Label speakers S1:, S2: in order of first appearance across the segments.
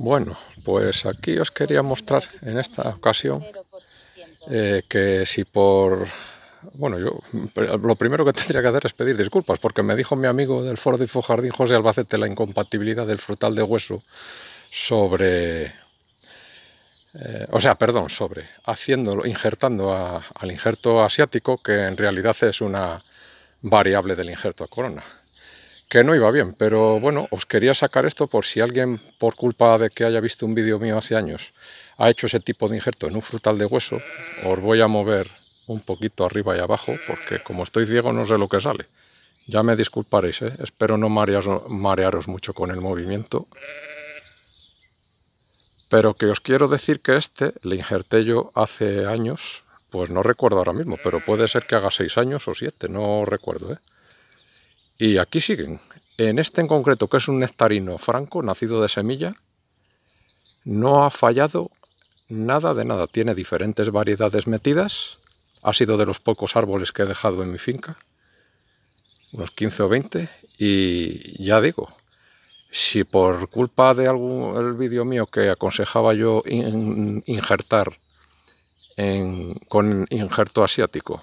S1: Bueno, pues aquí os quería mostrar en esta ocasión eh, que si por... Bueno, yo lo primero que tendría que hacer es pedir disculpas, porque me dijo mi amigo del Foro de Fujardín José Albacete la incompatibilidad del frutal de hueso sobre... Eh, o sea, perdón, sobre haciéndolo, injertando al injerto asiático, que en realidad es una variable del injerto a corona que no iba bien, pero bueno, os quería sacar esto por si alguien, por culpa de que haya visto un vídeo mío hace años, ha hecho ese tipo de injerto en un frutal de hueso, os voy a mover un poquito arriba y abajo, porque como estoy ciego no sé lo que sale. Ya me disculparéis, ¿eh? espero no marearos, mucho con el movimiento. Pero que os quiero decir que este le injerté yo hace años, pues no recuerdo ahora mismo, pero puede ser que haga seis años o siete, no recuerdo, ¿eh? Y aquí siguen. En este en concreto, que es un nectarino franco, nacido de semilla, no ha fallado nada de nada. Tiene diferentes variedades metidas. Ha sido de los pocos árboles que he dejado en mi finca, unos 15 o 20. Y ya digo, si por culpa de algún vídeo mío que aconsejaba yo injertar con injerto asiático,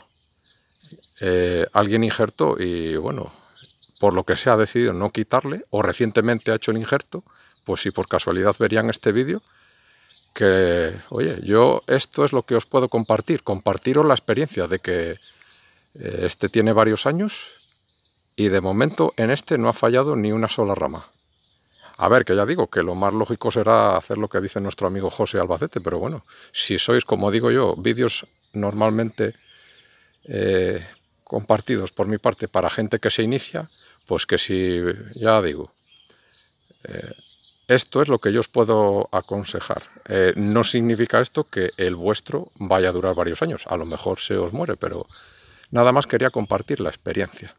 S1: eh, alguien injertó y bueno, por lo que se ha decidido no quitarle o recientemente ha hecho el injerto, pues si por casualidad verían este vídeo, que, oye, yo esto es lo que os puedo compartir, compartiros la experiencia de que eh, este tiene varios años y de momento en este no ha fallado ni una sola rama. A ver, que ya digo que lo más lógico será hacer lo que dice nuestro amigo José Albacete, pero bueno, si sois, como digo yo, vídeos normalmente eh, compartidos por mi parte para gente que se inicia, pues que si, ya digo, eh, esto es lo que yo os puedo aconsejar. Eh, no significa esto que el vuestro vaya a durar varios años, a lo mejor se os muere, pero nada más quería compartir la experiencia,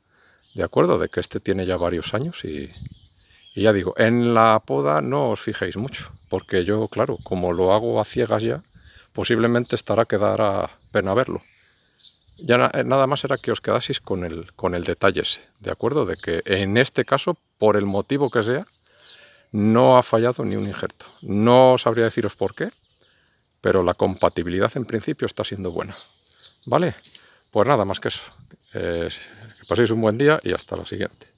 S1: ¿de acuerdo? De que este tiene ya varios años y, y ya digo, en la poda no os fijéis mucho, porque yo, claro, como lo hago a ciegas ya, posiblemente estará que dará pena verlo ya eh, nada más era que os quedaseis con el, con el detalle ese, ¿de acuerdo? De que en este caso, por el motivo que sea, no ha fallado ni un injerto. No sabría deciros por qué, pero la compatibilidad en principio está siendo buena. ¿Vale? Pues nada más que eso. Eh, que paséis un buen día y hasta la siguiente.